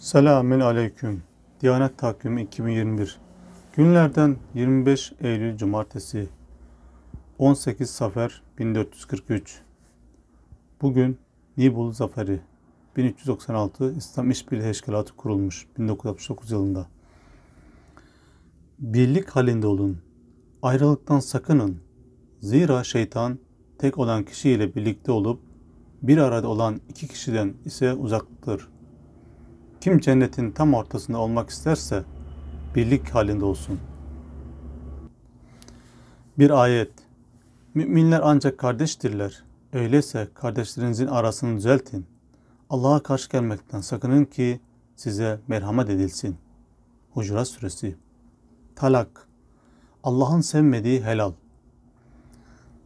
Selamün Aleyküm. Diyanet Takvimi 2021. Günlerden 25 Eylül Cumartesi. 18 Safer 1443. Bugün Nibul Zaferi 1396 İslam İşbirliği Teşkilatı kurulmuş 1969 yılında. Birlik halinde olun. Ayrılıktan sakının. Zira şeytan tek olan kişiyle birlikte olup bir arada olan iki kişiden ise uzaktır.'' Kim cennetin tam ortasında olmak isterse birlik halinde olsun. Bir ayet. Müminler ancak kardeştirler. Öyleyse kardeşlerinizin arasını düzeltin. Allah'a karşı gelmekten sakının ki size merhamet edilsin. Hucurat Suresi Talak Allah'ın sevmediği helal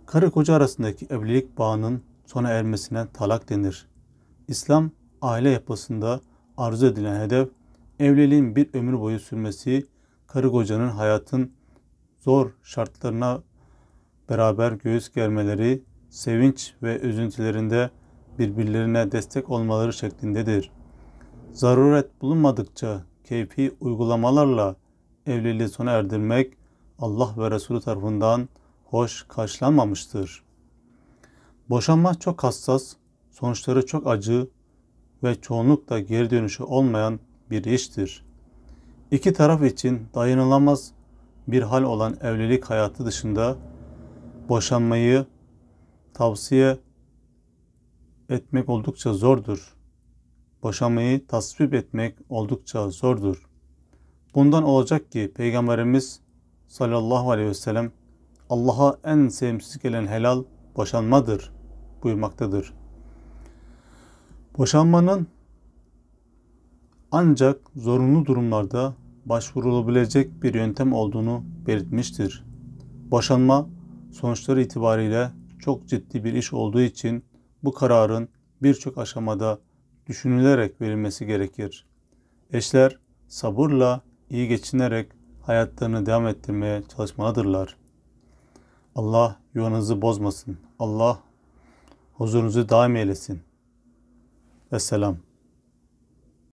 Karı koca arasındaki evlilik bağının sona ermesine talak denir. İslam aile yapısında arzu edilen hedef evliliğin bir ömür boyu sürmesi, karı kocanın hayatın zor şartlarına beraber göğüs germeleri, sevinç ve üzüntülerinde birbirlerine destek olmaları şeklindedir. Zaruret bulunmadıkça keyfi uygulamalarla evliliği sona erdirmek Allah ve Resulü tarafından hoş karşılanmamıştır. Boşanma çok hassas, sonuçları çok acı, ve çoğunlukla geri dönüşü olmayan bir iştir. İki taraf için dayanılamaz bir hal olan evlilik hayatı dışında boşanmayı tavsiye etmek oldukça zordur. Boşanmayı tasvip etmek oldukça zordur. Bundan olacak ki Peygamberimiz sallallahu aleyhi ve sellem Allah'a en sevimsiz gelen helal boşanmadır buyurmaktadır. Boşanmanın ancak zorunlu durumlarda başvurulabilecek bir yöntem olduğunu belirtmiştir. Boşanma sonuçları itibariyle çok ciddi bir iş olduğu için bu kararın birçok aşamada düşünülerek verilmesi gerekir. Eşler sabırla, iyi geçinerek hayatlarını devam ettirmeye çalışmalıdırlar. Allah yuvanızı bozmasın. Allah huzurunuzu daim eylesin. Vesselam.